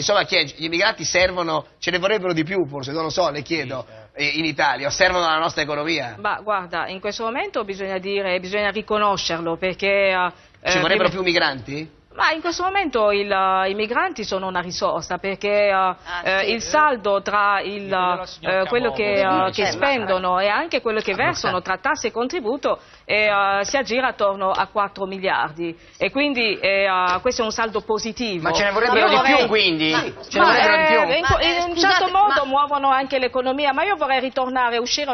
Insomma, gli immigrati servono, ce ne vorrebbero di più forse, non lo so, le chiedo, certo. eh, in Italia, servono alla nostra economia? Ma guarda, in questo momento bisogna, dire, bisogna riconoscerlo perché... Eh, Ci eh, vorrebbero più migranti? Ma in questo momento il, i migranti sono una risorsa perché eh, ah, eh, il saldo tra il, eh, quello che, uh, che spendono eh. e anche quello che versano tra tasse e contributo eh, uh, si aggira attorno a 4 miliardi e quindi uh, questo è un saldo positivo. Ma ce ne vorrebbero di più quindi? Ma, ce ne vorrebbero di più? In, in, in un certo modo ma... muovono anche l'economia, ma io vorrei ritornare, uscire